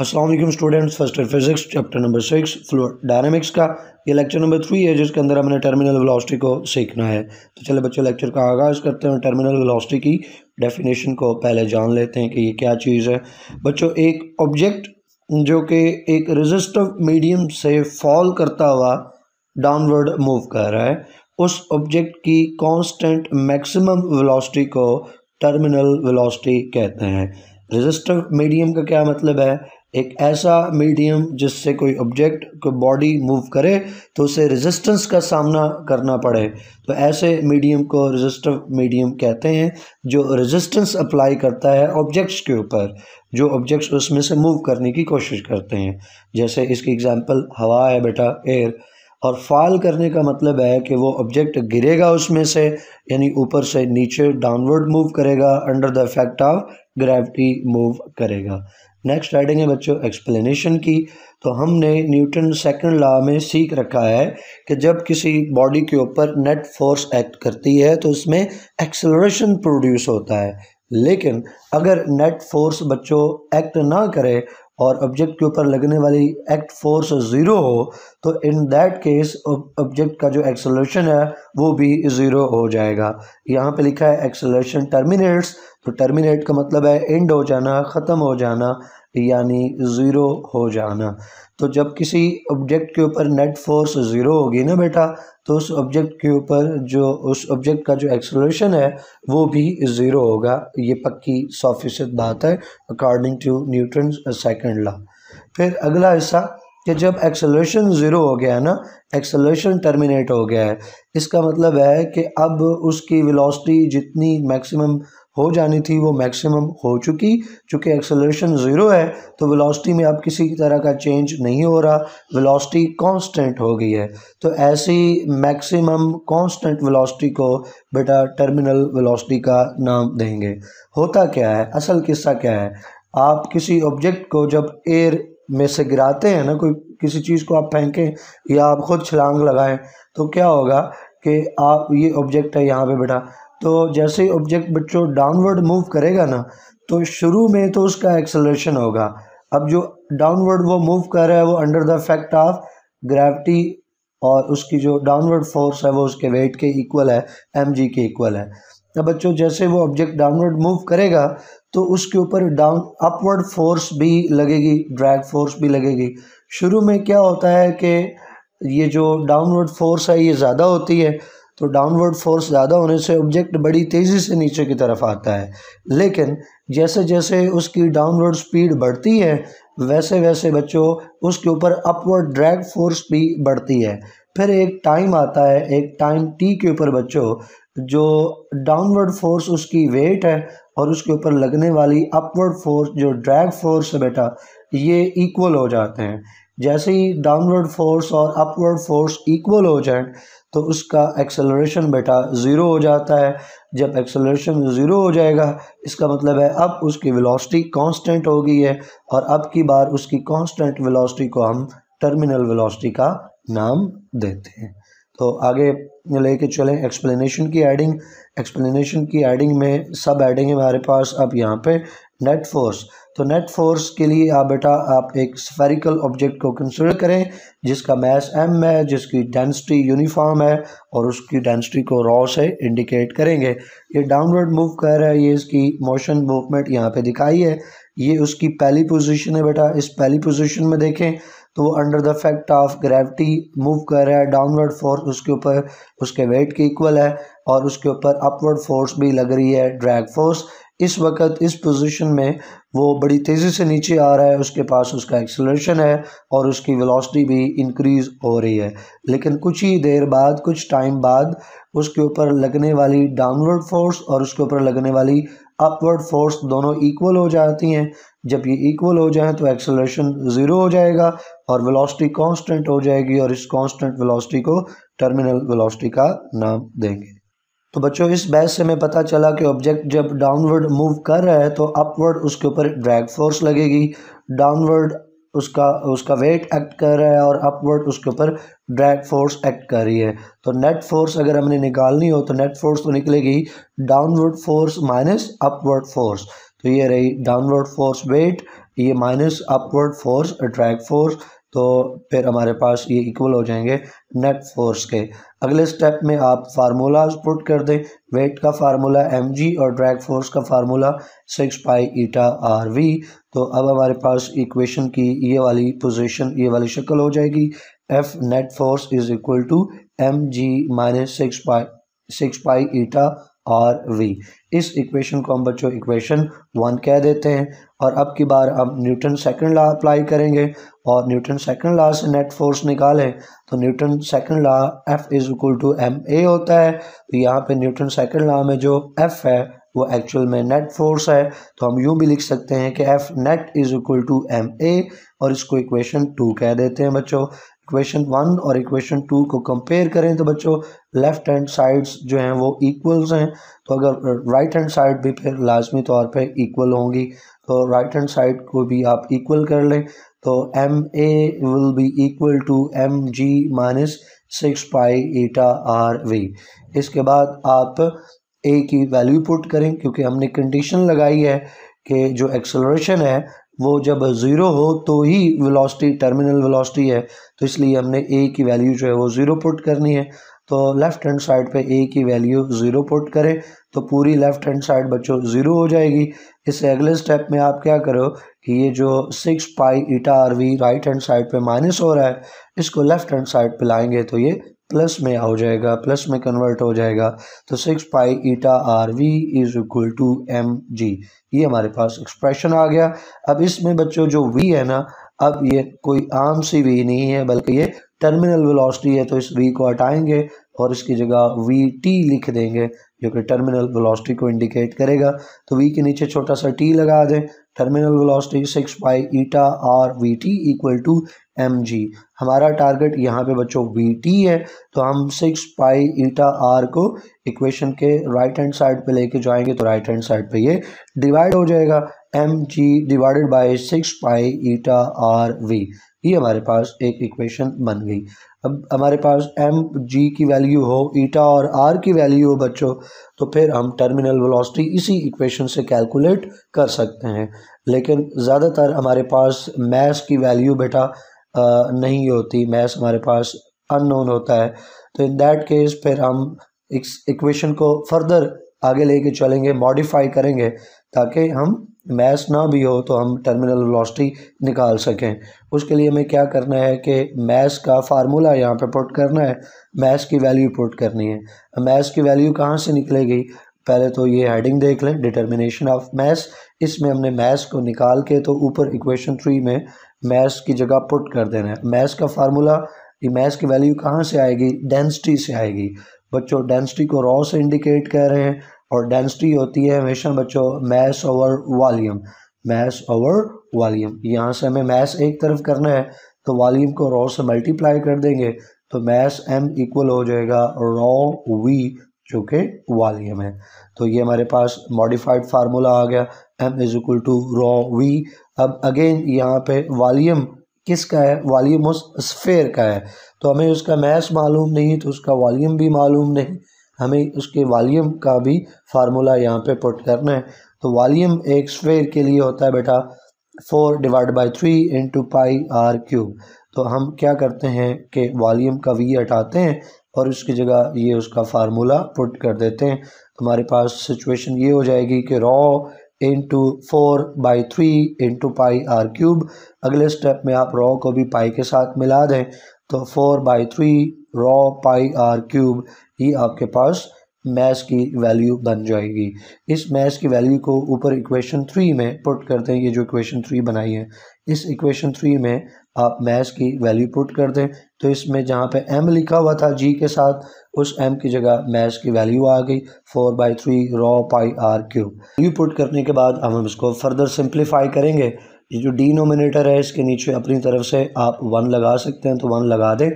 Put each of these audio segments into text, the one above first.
Aslam students first year physics chapter number six flow dynamics का ये lecture number three है जिसके अंदर हमने टर्मिनल वेलोसिटी को सीखना है तो चले बच्चों लेक्चर का आगाज़ करते हैं टर्मिनल वेलोसिटी की डेफिनेशन को पहले जान लेते हैं कि ये क्या चीज़ है बच्चों एक ऑब्जेक्ट जो कि एक रजिस्टिव मीडियम से फॉल करता हुआ डाउनवर्ड मूव कर रहा है उस ऑब्जेक्ट की कॉन्स्टेंट मैक्सिमम वलॉसिटी को टर्मिनल वलॉसिटी कहते हैं रजिस्टिव मीडियम का क्या मतलब है एक ऐसा मीडियम जिससे कोई ऑब्जेक्ट को बॉडी मूव करे तो उसे रेजिस्टेंस का सामना करना पड़े तो ऐसे मीडियम को रेजिस्टिव मीडियम कहते हैं जो रेजिस्टेंस अप्लाई करता है ऑब्जेक्ट्स के ऊपर जो ऑब्जेक्ट्स उसमें से मूव करने की कोशिश करते हैं जैसे इसकी एग्जांपल हवा है बेटा एयर और फॉल करने का मतलब है कि वो ऑब्जेक्ट गिरेगा उसमें से यानी ऊपर से नीचे डाउनवर्ड मूव करेगा under the effect of gravity move करेगा नेक्स्ट राइडिंग है बच्चों एक्सप्लेनेशन की तो हमने न्यूटन सेकंड लॉ में सीख रखा है कि जब किसी बॉडी के ऊपर नेट फोर्स एक्ट करती है तो उसमें एक्सलोरेशन प्रोड्यूस होता है लेकिन अगर नेट फोर्स बच्चों एक्ट ना करे और ऑब्जेक्ट के ऊपर लगने वाली एक्ट फोर्स ज़ीरो हो तो इन दैट केस ऑब्जेक्ट का जो एक्सलेशन है वो भी ज़ीरो हो जाएगा यहाँ पे लिखा है एक्सलेशन टर्मिनेट्स तो टर्मिनेट का मतलब है एंड हो जाना ख़त्म हो जाना यानी ज़ीरो हो जाना तो जब किसी ऑब्जेक्ट के ऊपर नेट फोर्स ज़ीरो होगी ना बेटा तो उस ऑब्जेक्ट के ऊपर जो उस ऑब्जेक्ट का जो एक्सलोरेशन है वो भी ज़ीरो होगा ये पक्की सौ फीसद बात है according to Newton second law फिर अगला हिस्सा कि जब एक्सलेशन ज़ीरो हो गया है ना एक्सलेशन टर्मिनेट हो गया है इसका मतलब है कि अब उसकी वेलोसिटी जितनी मैक्सिमम हो जानी थी वो मैक्सिमम हो चुकी चूँकि एक्सेलरेशन ज़ीरो है तो वेलोसिटी में अब किसी तरह का चेंज नहीं हो रहा वेलोसिटी कांस्टेंट हो गई है तो ऐसी मैक्सिमम कांस्टेंट वेलोसिटी को बेटा टर्मिनल वेलोसिटी का नाम देंगे होता क्या है असल किस्सा क्या है आप किसी ऑब्जेक्ट को जब एयर में से गिराते हैं ना कोई किसी चीज़ को आप फेंकें या आप खुद छलांग लगाएं तो क्या होगा कि आप ये ऑब्जेक्ट है यहाँ पे बेटा तो जैसे ही ऑब्जेक्ट बच्चों डाउनवर्ड मूव करेगा ना तो शुरू में तो उसका एक्सलेशन होगा अब जो डाउनवर्ड वो मूव कर रहा है वो under the effect of gravity और उसकी जो डाउनवर्ड फोर्स है वो उसके वेट के इक्वल है एम जी के इक्वल है अब बच्चों जैसे वो ऑब्जेक्ट डाउनवर्ड मूव करेगा तो उसके ऊपर डाउन अपवर्ड फोर्स भी लगेगी ड्रैग फोर्स भी लगेगी शुरू में क्या होता है कि ये जो डाउनवर्ड फोर्स है ये ज़्यादा होती है तो डाउनवर्ड फोर्स ज़्यादा होने से ऑब्जेक्ट बड़ी तेज़ी से नीचे की तरफ आता है लेकिन जैसे जैसे उसकी डाउनवर्ड स्पीड बढ़ती है वैसे वैसे बच्चों उसके ऊपर अपवर्ड ड्रैग फोर्स भी बढ़ती है फिर एक टाइम आता है एक टाइम टी के ऊपर बच्चों जो डाउनवर्ड फोर्स उसकी वेट है और उसके ऊपर लगने वाली अपवर्ड फोर्स जो ड्रैग फोर्स है बेटा ये इक्वल हो जाते हैं जैसे ही डाउनवर्ड फोर्स और अपवर्ड फोर्स इक्वल हो जाए तो उसका एक्सेलरेशन बेटा ज़ीरो हो जाता है जब एक्सेलरेशन ज़ीरो हो जाएगा इसका मतलब है अब उसकी वेलोसिटी कांस्टेंट हो गई है और अब की बार उसकी कांस्टेंट वेलोसिटी को हम टर्मिनल वेलोसिटी का नाम देते हैं तो आगे लेके चलें एक्सप्लेनेशन की एडिंग एक्सप्लेनेशन की एडिंग में सब एडिंग है हमारे पास अब यहाँ पे नेट फोर्स तो नेट फोर्स के लिए आप बेटा आप एक स्फेरिकल ऑब्जेक्ट को कंसिडर करें जिसका मैस एम है जिसकी डेंसिटी यूनिफॉर्म है और उसकी डेंसिटी को रॉ से इंडिकेट करेंगे ये डाउनवर्ड मूव कर रहा है ये इसकी मोशन मूवमेंट यहाँ पे दिखाई है ये उसकी पहली पोजीशन है बेटा इस पहली पोजीशन में देखें तो वो under the fact of gravity move कर रहा है डाउनवर्ड फोर्स उसके ऊपर उसके वेट के इक्वल है और उसके ऊपर अपवर्ड फोर्स भी लग रही है ड्रैग फोर्स इस वक्त इस पोजीशन में वो बड़ी तेज़ी से नीचे आ रहा है उसके पास उसका एक्सलेशन है और उसकी वेलोसिटी भी इंक्रीज़ हो रही है लेकिन कुछ ही देर बाद कुछ टाइम बाद उसके ऊपर लगने वाली डाउनवर्ड फोर्स और उसके ऊपर लगने वाली अपवर्ड फोर्स दोनों इक्वल हो जाती हैं जब ये इक्वल हो जाए तो एक्सलेशन ज़ीरो हो जाएगा और वेलोसिटी कांस्टेंट हो जाएगी और इस कांस्टेंट वेलोसिटी को टर्मिनल वेलोसिटी का नाम देंगे तो बच्चों इस बहस से हमें पता चला कि ऑब्जेक्ट जब डाउनवर्ड मूव कर रहा है तो अपवर्ड उसके ऊपर ड्रैग फोर्स लगेगी डाउनवर्ड उसका उसका वेट एक्ट कर रहा है और अपवर्ड उसके ऊपर ड्रैग फोर्स एक्ट कर रही है तो नेट फोर्स अगर हमने निकालनी हो तो नेट फोर्स तो निकलेगी downward force minus upward force तो ये रही डाउनवर्ड फोर्स वेट ये minus upward force drag force तो फिर हमारे पास ये इक्वल हो जाएंगे नेट फोर्स के अगले स्टेप में आप फार्मूलाज पुट कर दें वेट का फार्मूला एम जी और ड्रैग फोर्स का formula six pi eta r v तो अब हमारे पास इक्वेशन की ये वाली पोजीशन ये वाली शक्ल हो जाएगी F net force is equal to m g minus six pi six pi eta और वी इस इक्वेशन को हम बच्चों इक्वेशन वन कह देते हैं और अब की बार हम न्यूटन सेकंड लॉ अप्लाई करेंगे और न्यूटन सेकंड लॉ से नेट फोर्स निकालें तो Newton second law F is equal to m a होता है तो यहाँ पे न्यूटन सेकंड लॉ में जो एफ है वो एक्चुअल में नेट फोर्स है तो हम यूँ भी लिख सकते हैं कि F net is equal to m a और इसको इक्वेशन टू कह देते हैं बच्चों इक्वेशन वन और इक्वेशन टू को कंपेयर करें तो बच्चों लेफ्ट हैंड साइड्स जो हैं वो इक्वल्स हैं तो अगर राइट हैंड साइड भी फिर लाजमी तौर पे इक्वल होंगी तो राइट हैंड साइड को भी आप इक्वल कर लें तो m a will be equal to m g minus six pi eta r we इसके बाद आप ए की वैल्यू पुट करें क्योंकि हमने कंडीशन लगाई है कि जो एक्सलोरेशन है वो जब ज़ीरो हो तो ही वेलोसिटी टर्मिनल वेलोसिटी है तो इसलिए हमने ए की वैल्यू जो है वो ज़ीरो पुट करनी है तो लेफ़्ट हैंड साइड पे ए की वैल्यू ज़ीरो पुट करें तो पूरी लेफ़्ट हैंड साइड बच्चों ज़ीरो हो जाएगी इससे अगले स्टेप में आप क्या करो कि ये जो six pi eta r v right hand side पे माइनस हो रहा है इसको लेफ़्ट हैंड साइड पे लाएंगे तो ये प्लस में हो जाएगा प्लस में कन्वर्ट हो जाएगा तो six pi eta r v is equal to m g ये हमारे पास एक्सप्रेशन आ गया अब इसमें बच्चों जो वी है ना अब ये कोई आम सी वी नहीं है बल्कि ये टर्मिनल वेलोसिटी है तो इस वी को हटाएंगे और इसकी जगह वी टी लिख देंगे जो कि टर्मिनल वेलोसिटी को इंडिकेट करेगा तो वी के नीचे छोटा सा टी लगा दें terminal velocity six by eta r v t equal to m g हमारा टारगेट यहाँ पे बच्चों वी टी है तो हम सिक्स पाई ईटा आर को इक्वेशन के राइट हैंड साइड पे लेके जाएंगे तो राइट हैंड साइड पे ये डिवाइड हो जाएगा m g divided by six pi eta r v ये हमारे पास एक इक्वेशन बन गई अब हमारे पास एम जी की वैल्यू हो ईटा और आर की वैल्यू हो बच्चों तो फिर हम टर्मिनल वेलोसिटी इसी इक्वेशन से कैलकुलेट कर सकते हैं लेकिन ज़्यादातर हमारे पास मैस की वैल्यू बेटा नहीं होती मैस हमारे पास अननोन होता है तो इन दैट केस फिर हम इस इक्वेशन को फर्दर आगे लेके चलेंगे मॉडिफाई करेंगे ताकि हम मैच ना भी हो तो हम टर्मिनल वेलोसिटी निकाल सकें उसके लिए हमें क्या करना है कि मैच का फार्मूला यहाँ पे पुट करना है मैच की वैल्यू पुट करनी है मैच की वैल्यू कहाँ से निकलेगी पहले तो ये हेडिंग देख लें डिटर्मिनेशन ऑफ मैस इसमें हमने मैस को निकाल के तो ऊपर इक्वेशन थ्री में मैस की जगह पुट कर देना है मैस का फार्मूला ये मैस की वैल्यू कहाँ से आएगी डेंसिटी से आएगी बच्चों डेंसिटी को रॉ से इंडिकेट कर रहे हैं और डेंसिटी होती है हमेशा बच्चों mass over volume mass over volume यहाँ से हमें मैस एक तरफ करना है तो वॉल्यूम को रॉ से मल्टीप्लाई कर देंगे तो मैस एम इक्वल हो जाएगा रॉ वी जो कि वॉल्यूम है तो ये हमारे पास मॉडिफाइड फार्मूला आ गया m is equal to rho v अब अगेन यहाँ पे वॉल्यूम किसका है वॉल्यूम उस स्फेयर का है तो हमें उसका मैस मालूम नहीं तो उसका वॉल्यूम भी मालूम नहीं हमें उसके वालीम का भी फार्मूला यहाँ पे पुट करना है तो वालीम एक स्क्वेयर के लिए होता है बेटा four divide by three into pi r cube तो हम क्या करते हैं कि वॉल्यूम का वी हटाते हैं और उसकी जगह ये उसका फार्मूला पुट कर देते हैं हमारे पास सिचुएशन ये हो जाएगी कि rho into four by three into pi r cube अगले स्टेप में आप रॉ को भी पाई के साथ मिला दें तो four by three rho pi r cube ये आपके पास मैस की वैल्यू बन जाएगी इस मैस की वैल्यू को ऊपर इक्वेशन थ्री में पुट करते हैं ये जो इक्वेशन थ्री बनाई है इस इक्वेशन थ्री में आप मैस की वैल्यू पुट कर दें तो इसमें जहाँ पे एम लिखा हुआ था जी के साथ उस एम की जगह मैस की वैल्यू आ गई four by three rho pi r cube value put करने के बाद हम इसको फर्दर सिंप्लीफाई करेंगे ये जो डीनोमिनेटर है इसके नीचे अपनी तरफ से आप वन लगा सकते हैं तो वन लगा दें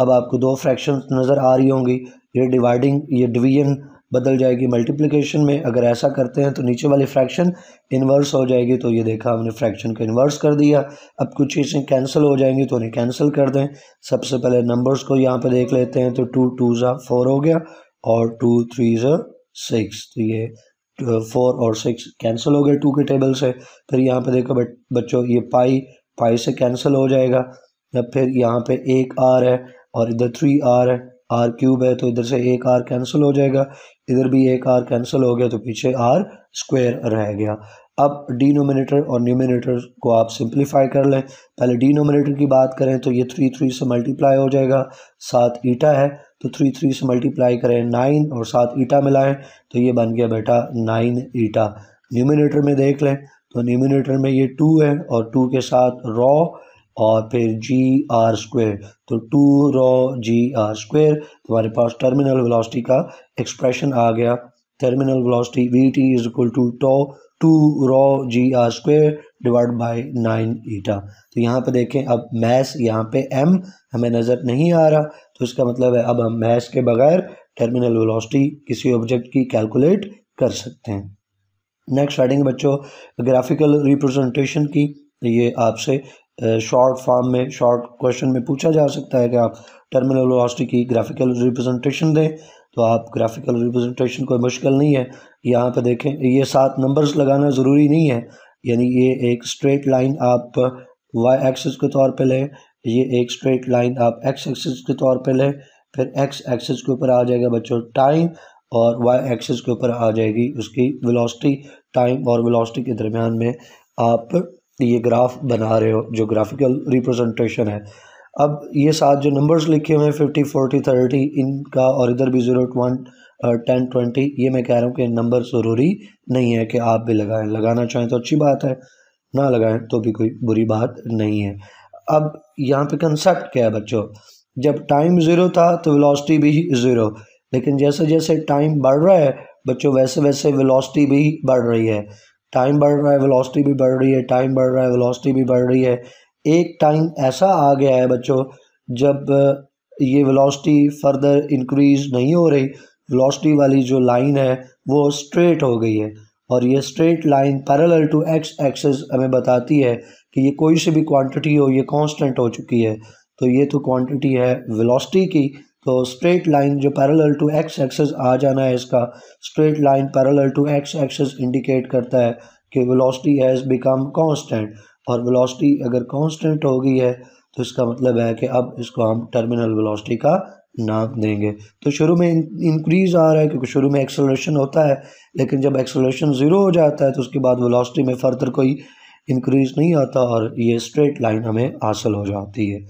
अब आपको दो फ्रैक्शंस नज़र आ रही होंगी ये डिवाइडिंग ये डिवीजन बदल जाएगी मल्टीप्लिकेशन में अगर ऐसा करते हैं तो नीचे वाली फ्रैक्शन इन्वर्स हो जाएगी तो ये देखा हमने फ्रैक्शन को इन्वर्स कर दिया अब कुछ चीज़ें कैंसिल हो जाएंगी तो उन्हें कैंसिल कर दें सबसे पहले नंबर्स को यहाँ पे देख लेते हैं तो टू टू ज़ा फोर हो गया और टू थ्री ज़ा सिक्स तो ये फोर uh, और सिक्स कैंसिल हो गए टू के टेबल से फिर यहाँ पे देखो बच्चों ये पाई पाई से कैंसिल हो जाएगा या फिर यहाँ पे एक आर है और इधर थ्री आर है आर क्यूब है तो इधर से एक आर कैंसिल हो जाएगा इधर भी एक आर कैंसिल हो गया तो पीछे आर स्क्वेयर रह गया अब डिनोमिनेटर और न्यूमिनेटर को आप सिंप्लीफाई कर लें पहले डिनोमिनेटर की बात करें तो ये थ्री थ्री से मल्टीप्लाई हो जाएगा सात ईटा है तो थ्री थ्री से मल्टीप्लाई करें नाइन और सात ईटा मिलाएं तो ये बन गया बेटा नाइन ईटा न्यूमिनेटर में देख लें तो न्यूमिनेटर में ये टू है और टू के साथ रॉ और फिर जी आर स्क्वेयर तो two rho g r square तुम्हारे पास टर्मिनल वेलोसिटी का एक्सप्रेशन आ गया terminal velocity v t is equal to to two rho g r square divide by nine eta तो यहाँ पे देखें अब मैस यहाँ पे एम हमें नज़र नहीं आ रहा तो इसका मतलब है अब हम मैस के बगैर टर्मिनल वेलोसिटी किसी ऑब्जेक्ट की कैलकुलेट कर सकते हैं नेक्स्ट राइटिंग बच्चों ग्राफिकल रिप्रेजेंटेशन की ये आपसे शॉर्ट फॉर्म में शॉर्ट क्वेश्चन में पूछा जा सकता है कि आप टर्मिनल की ग्राफिकल रिप्रेजेंटेशन दें तो आप ग्राफिकल रिप्रेजेंटेशन कोई मुश्किल नहीं है यहाँ पर देखें ये सात नंबर्स लगाना ज़रूरी नहीं है यानी ये एक स्ट्रेट लाइन आप वाई एक्सिस के तौर पर लें ये एक स्ट्रेट लाइन आप एक्स एक्सिस के तौर पर लें फिर एक्स एक्सिस के ऊपर आ जाएगा बच्चों टाइम और वाई एक्सिस के ऊपर आ जाएगी उसकी वेलोसिटी टाइम और वेलोसिटी के दरमियान में आप ये ग्राफ बना रहे हो जो ग्राफिकल रिप्रेजेंटेशन है अब ये साथ जो नंबर्स लिखे हुए हैं फिफ्टी फोर्टी थर्टी इनका और इधर भी ज़ीरो वन टेन ट्वेंटी ये मैं कह रहा हूँ कि नंबर ज़रूरी नहीं है कि आप भी लगाएं लगाना चाहें तो अच्छी बात है ना लगाएं तो भी कोई बुरी बात नहीं है अब यहाँ पे कंसेप्ट क्या है बच्चों जब टाइम ज़ीरो था तो वेलोसिटी भी ज़ीरो लेकिन जैसे जैसे टाइम बढ़ रहा है बच्चों वैसे वैसे वेलोसिटी भी बढ़ रही है टाइम बढ़ रहा है वेलोसिटी भी बढ़ रही है टाइम बढ़ रहा है वेलोसिटी भी बढ़ रही है एक टाइम ऐसा आ गया है बच्चों जब ये वेलोसिटी फर्दर इंक्रीज नहीं हो रही वेलोसिटी वाली जो लाइन है वो स्ट्रेट हो गई है और ये straight line parallel to x axis हमें बताती है कि ये कोई से भी क्वांटिटी हो ये कांस्टेंट हो चुकी है तो ये तो क्वांटिटी है वेलोसिटी की तो स्ट्रेट लाइन जो पैरेलल टू एक्स एक्सेस आ जाना है इसका straight line parallel to x axis indicate करता है कि वेलोसिटी हैज़ बिकम कांस्टेंट और वेलोसिटी अगर कांस्टेंट हो गई है तो इसका मतलब है कि अब इसको हम टर्मिनल वेलोसिटी का नाम देंगे तो शुरू में इंक्रीज आ रहा है क्योंकि शुरू में एक्सलेशन होता है लेकिन जब एक्सलेशन ज़ीरो हो जाता है तो उसके बाद वेलोसिटी में फर्दर कोई इंक्रीज नहीं आता और ये स्ट्रेट लाइन हमें हासिल हो जाती है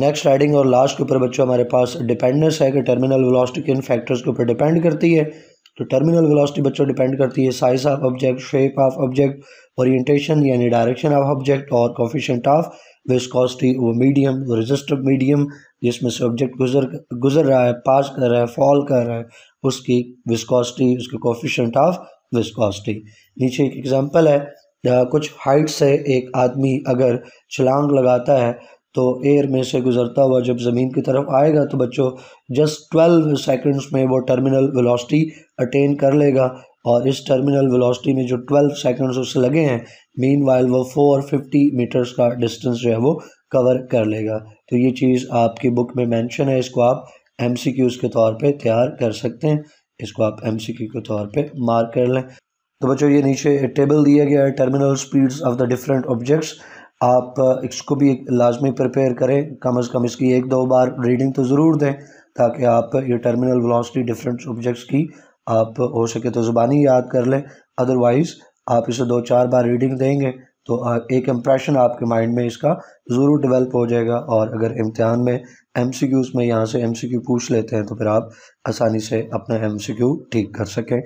नेक्स्ट राइडिंग और लास्ट के ऊपर बच्चों हमारे पास डिपेंडेंस है कि टर्मिनल वेलोसिटी किन फैक्टर्स के ऊपर डिपेंड करती है तो टर्मिनल वेलोसिटी बच्चों डिपेंड करती है size of object shape of object orientation यानी डायरेक्शन ऑफ ऑब्जेक्ट और कॉफिशेंट ऑफ विस्कॉसिटी वो मीडियम वो रजिस्ट मीडियम जिसमें से ऑब्जेक्ट गुजर गुजर रहा है पास कर रहा है फॉल कर रहा है उसकी विस्कॉसिटी उसके कॉफिशेंट ऑफ विस्कॉसिटी नीचे एक एग्जाम्पल है कुछ हाइट से एक आदमी अगर छलांग लगाता है तो एयर में से गुजरता हुआ जब ज़मीन की तरफ आएगा तो बच्चों जस्ट ट्वेल्व सेकंड्स में वो टर्मिनल वेलोसिटी अटेन कर लेगा और इस टर्मिनल वेलोसिटी में जो ट्वेल्व सेकंड्स उससे लगे हैं मीन वाइल वो फोर फिफ्टी मीटर्स का डिस्टेंस जो है वो कवर कर लेगा तो ये चीज़ आपकी बुक में मैंशन है इसको आप एम सी क्यूज़ के तौर पर तैयार कर सकते हैं इसको आप एम सी क्यू के तौर पर मार्क कर लें तो बच्चों ये नीचे टेबल दिया गया है terminal speeds of the different objects आप uh, इसको भी लाजमी प्रपेयर करें कम अज़ कम इसकी एक दो बार रीडिंग तो ज़रूर दें ताकि आप ये टर्मिनल वलॉसिटी डिफरेंट सब्जेक्ट्स की आप हो सके तो ज़ुबानी याद कर लें अदरवाइज़ आप इसे दो चार बार रीडिंग देंगे तो uh, एक इम्प्रेशन आपके माइंड में इसका ज़रूर डेवलप हो जाएगा और अगर इम्तहान में एम सी क्यूज़ में यहाँ से एम सी क्यू पूछ लेते हैं तो फिर आप आसानी से अपना एम सी क्यू ठीक कर सकें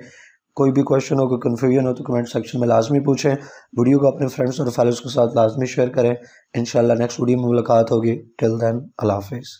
कोई भी क्वेश्चन हो कोई कन्फ्यूजन हो तो कमेंट सेक्शन में लाजमी पूछें वीडियो को अपने फ्रेंड्स और फैलोज़ के साथ लाजमी शेयर करें इन नेक्स्ट वीडियो में मुलाकात होगी टिल दैन अल्लाह हाफिज़